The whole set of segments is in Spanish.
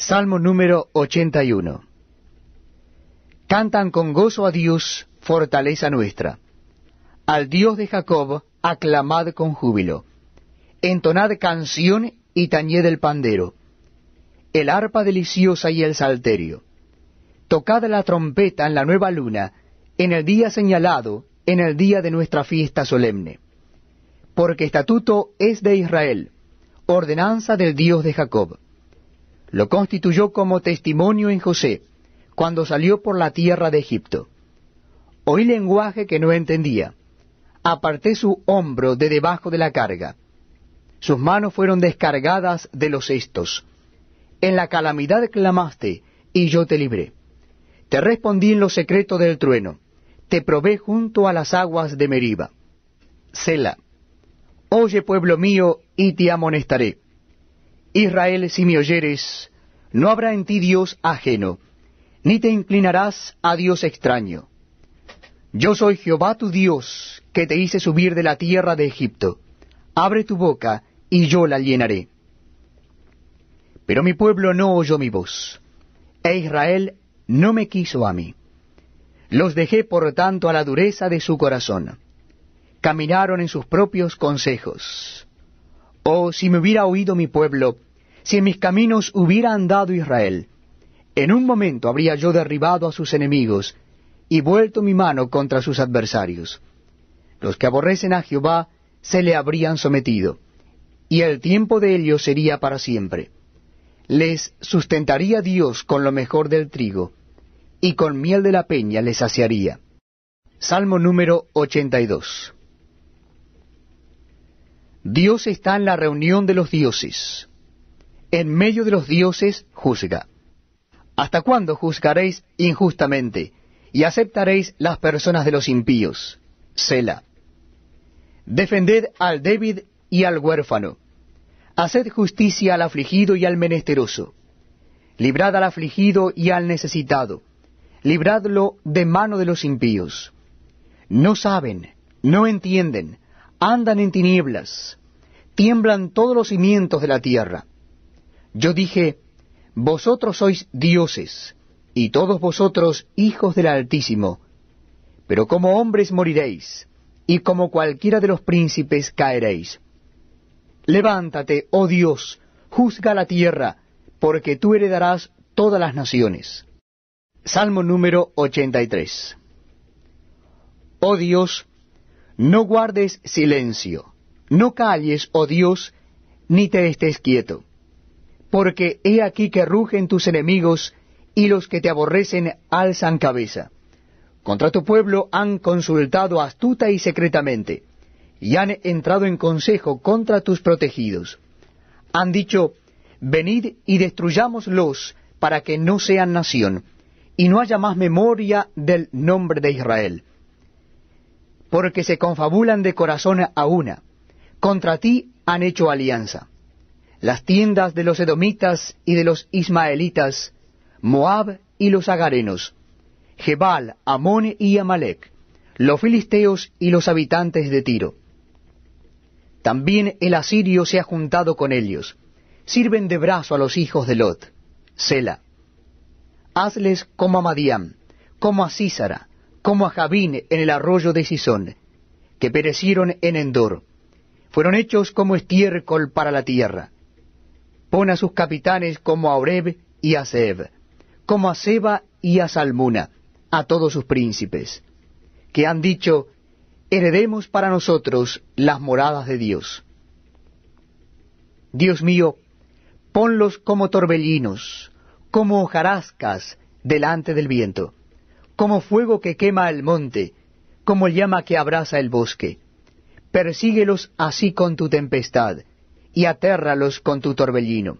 Salmo número 81. Cantan con gozo a Dios, fortaleza nuestra. Al Dios de Jacob, aclamad con júbilo. Entonad canción y tañed el pandero, el arpa deliciosa y el salterio. Tocad la trompeta en la nueva luna, en el día señalado, en el día de nuestra fiesta solemne. Porque estatuto es de Israel, ordenanza del Dios de Jacob lo constituyó como testimonio en José, cuando salió por la tierra de Egipto. Oí lenguaje que no entendía. Aparté su hombro de debajo de la carga. Sus manos fueron descargadas de los cestos. En la calamidad clamaste, y yo te libré. Te respondí en lo secreto del trueno. Te probé junto a las aguas de Meriba. Sela. Oye, pueblo mío, y te amonestaré. Israel, si me oyeres, no habrá en ti Dios ajeno, ni te inclinarás a Dios extraño. Yo soy Jehová tu Dios, que te hice subir de la tierra de Egipto. Abre tu boca, y yo la llenaré. Pero mi pueblo no oyó mi voz, e Israel no me quiso a mí. Los dejé, por tanto, a la dureza de su corazón. Caminaron en sus propios consejos Oh, si me hubiera oído mi pueblo, si en mis caminos hubiera andado Israel, en un momento habría yo derribado a sus enemigos y vuelto mi mano contra sus adversarios. Los que aborrecen a Jehová se le habrían sometido, y el tiempo de ellos sería para siempre. Les sustentaría Dios con lo mejor del trigo, y con miel de la peña les saciaría. Salmo número dos. Dios está en la reunión de los dioses. En medio de los dioses juzga. ¿Hasta cuándo juzgaréis injustamente y aceptaréis las personas de los impíos? Sela. Defended al débil y al huérfano. Haced justicia al afligido y al menesteroso. Librad al afligido y al necesitado. Libradlo de mano de los impíos. No saben, no entienden, andan en tinieblas, tiemblan todos los cimientos de la tierra. Yo dije, Vosotros sois dioses, y todos vosotros hijos del Altísimo, pero como hombres moriréis, y como cualquiera de los príncipes caeréis. Levántate, oh Dios, juzga la tierra, porque tú heredarás todas las naciones. Salmo número 83. Oh Dios, no guardes silencio, no calles, oh Dios, ni te estés quieto, porque he aquí que rugen tus enemigos y los que te aborrecen alzan cabeza. Contra tu pueblo han consultado astuta y secretamente, y han entrado en consejo contra tus protegidos. Han dicho, venid y destruyámoslos para que no sean nación, y no haya más memoria del nombre de Israel porque se confabulan de corazón a una. Contra ti han hecho alianza. Las tiendas de los edomitas y de los ismaelitas, Moab y los agarenos, Jebal, Amón y Amalek, los filisteos y los habitantes de Tiro. También el asirio se ha juntado con ellos. Sirven de brazo a los hijos de Lot. Sela. Hazles como a Madián, como a Císara, como a Jabín en el arroyo de Sison, que perecieron en Endor. Fueron hechos como estiércol para la tierra. Pon a sus capitanes como a Oreb y a Seb, como a Seba y a Salmuna, a todos sus príncipes, que han dicho, heredemos para nosotros las moradas de Dios. Dios mío, ponlos como torbellinos, como hojarascas delante del viento como fuego que quema el monte, como llama que abraza el bosque. Persíguelos así con tu tempestad, y atérralos con tu torbellino.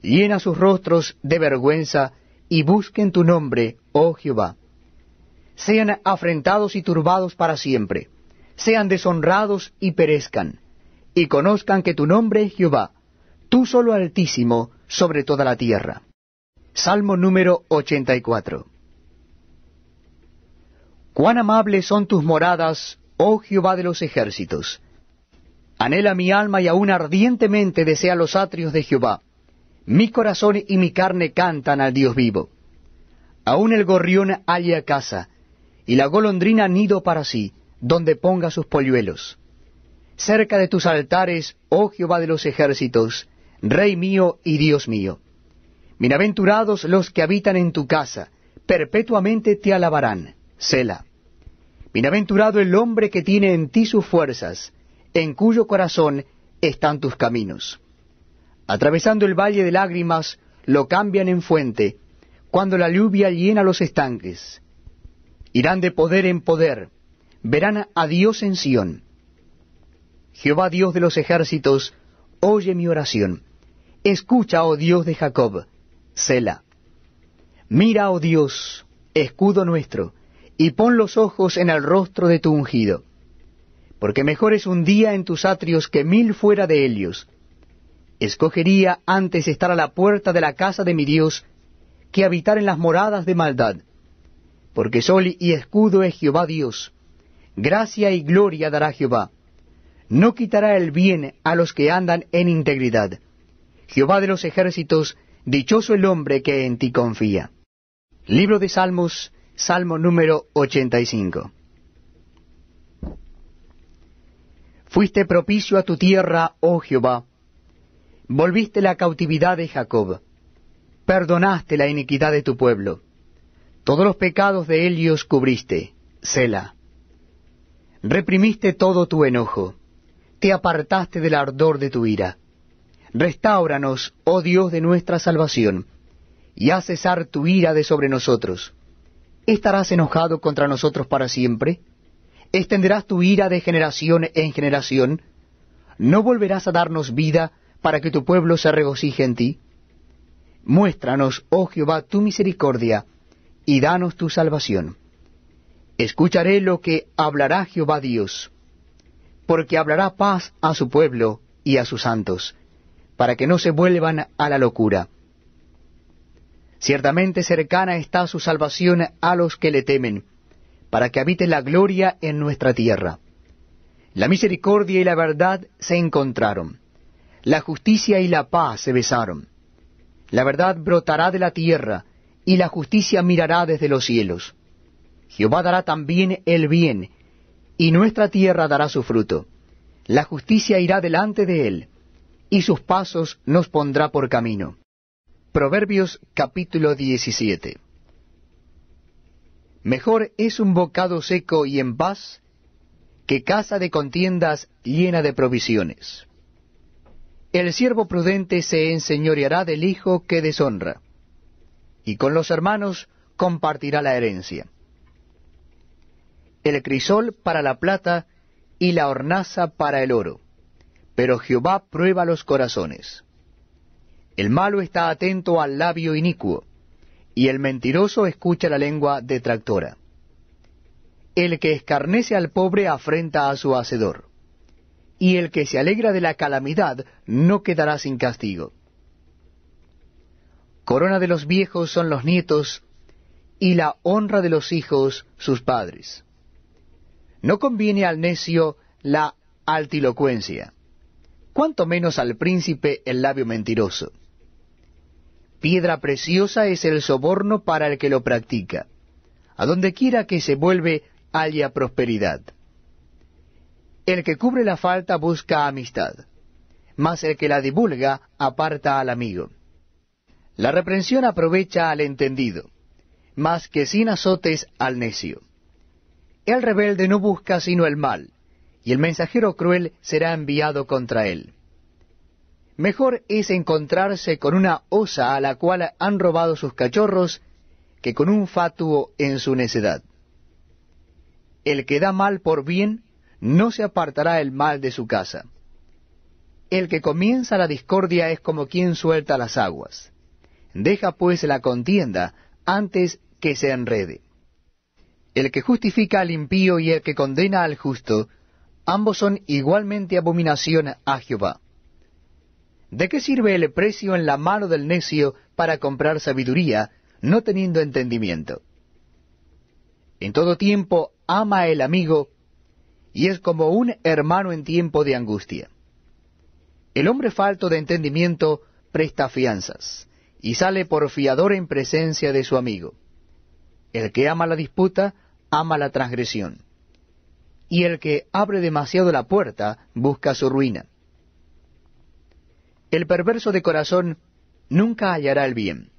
Llena sus rostros de vergüenza, y busquen tu nombre, oh Jehová. Sean afrentados y turbados para siempre, sean deshonrados y perezcan, y conozcan que tu nombre es Jehová, tú solo altísimo sobre toda la tierra. Salmo número 84. Cuán amables son tus moradas, oh Jehová de los ejércitos. Anhela mi alma y aún ardientemente desea los atrios de Jehová. Mi corazón y mi carne cantan al Dios vivo. Aún el gorrión halla casa, y la golondrina nido para sí, donde ponga sus polluelos. Cerca de tus altares, oh Jehová de los ejércitos, Rey mío y Dios mío. Bienaventurados los que habitan en tu casa, perpetuamente te alabarán. Sela. Bienaventurado el hombre que tiene en ti sus fuerzas, en cuyo corazón están tus caminos. Atravesando el valle de lágrimas, lo cambian en fuente, cuando la lluvia llena los estanques. Irán de poder en poder, verán a Dios en Sión. Jehová Dios de los ejércitos, oye mi oración. Escucha, oh Dios de Jacob, Sela. Mira, oh Dios, escudo nuestro y pon los ojos en el rostro de tu ungido, porque mejor es un día en tus atrios que mil fuera de Helios. Escogería antes estar a la puerta de la casa de mi Dios que habitar en las moradas de maldad, porque sol y escudo es Jehová Dios, gracia y gloria dará Jehová. No quitará el bien a los que andan en integridad. Jehová de los ejércitos, dichoso el hombre que en ti confía. Libro de Salmos Salmo número 85. Fuiste propicio a tu tierra, oh Jehová, volviste la cautividad de Jacob, perdonaste la iniquidad de tu pueblo, todos los pecados de ellos cubriste, Sela. Reprimiste todo tu enojo, te apartaste del ardor de tu ira. Restáuranos, oh Dios de nuestra salvación, y haz cesar tu ira de sobre nosotros. ¿Estarás enojado contra nosotros para siempre? ¿Extenderás tu ira de generación en generación? ¿No volverás a darnos vida para que tu pueblo se regocije en ti? Muéstranos, oh Jehová, tu misericordia, y danos tu salvación. Escucharé lo que hablará Jehová Dios, porque hablará paz a su pueblo y a sus santos, para que no se vuelvan a la locura. Ciertamente cercana está su salvación a los que le temen, para que habite la gloria en nuestra tierra. La misericordia y la verdad se encontraron, la justicia y la paz se besaron. La verdad brotará de la tierra, y la justicia mirará desde los cielos. Jehová dará también el bien, y nuestra tierra dará su fruto. La justicia irá delante de él, y sus pasos nos pondrá por camino. Proverbios capítulo 17. Mejor es un bocado seco y en paz que casa de contiendas llena de provisiones. El siervo prudente se enseñoreará del hijo que deshonra, y con los hermanos compartirá la herencia. El crisol para la plata y la hornaza para el oro, pero Jehová prueba los corazones. El malo está atento al labio inicuo, y el mentiroso escucha la lengua detractora. El que escarnece al pobre afrenta a su hacedor, y el que se alegra de la calamidad no quedará sin castigo. Corona de los viejos son los nietos, y la honra de los hijos sus padres. No conviene al necio la altilocuencia, cuanto menos al príncipe el labio mentiroso. Piedra preciosa es el soborno para el que lo practica. A donde quiera que se vuelve, haya prosperidad. El que cubre la falta busca amistad, mas el que la divulga aparta al amigo. La reprensión aprovecha al entendido, más que sin azotes al necio. El rebelde no busca sino el mal, y el mensajero cruel será enviado contra él. Mejor es encontrarse con una osa a la cual han robado sus cachorros que con un fatuo en su necedad. El que da mal por bien, no se apartará el mal de su casa. El que comienza la discordia es como quien suelta las aguas. Deja pues la contienda antes que se enrede. El que justifica al impío y el que condena al justo, ambos son igualmente abominación a Jehová. ¿De qué sirve el precio en la mano del necio para comprar sabiduría, no teniendo entendimiento? En todo tiempo ama el amigo y es como un hermano en tiempo de angustia. El hombre falto de entendimiento presta fianzas y sale por fiador en presencia de su amigo. El que ama la disputa, ama la transgresión. Y el que abre demasiado la puerta, busca su ruina. El perverso de corazón nunca hallará el bien,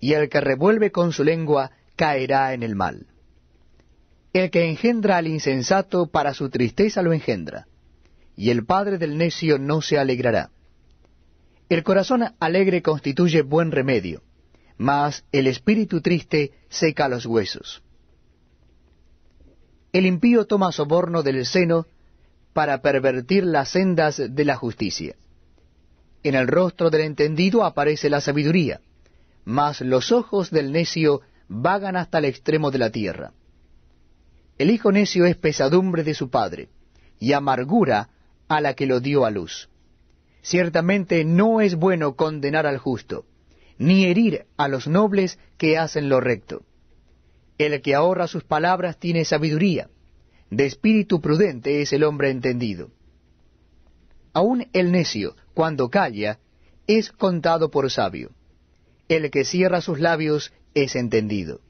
y el que revuelve con su lengua caerá en el mal. El que engendra al insensato para su tristeza lo engendra, y el padre del necio no se alegrará. El corazón alegre constituye buen remedio, mas el espíritu triste seca los huesos. El impío toma soborno del seno para pervertir las sendas de la justicia. En el rostro del entendido aparece la sabiduría, mas los ojos del necio vagan hasta el extremo de la tierra. El hijo necio es pesadumbre de su padre, y amargura a la que lo dio a luz. Ciertamente no es bueno condenar al justo, ni herir a los nobles que hacen lo recto. El que ahorra sus palabras tiene sabiduría, de espíritu prudente es el hombre entendido. Aún el necio, cuando calla, es contado por sabio. El que cierra sus labios es entendido.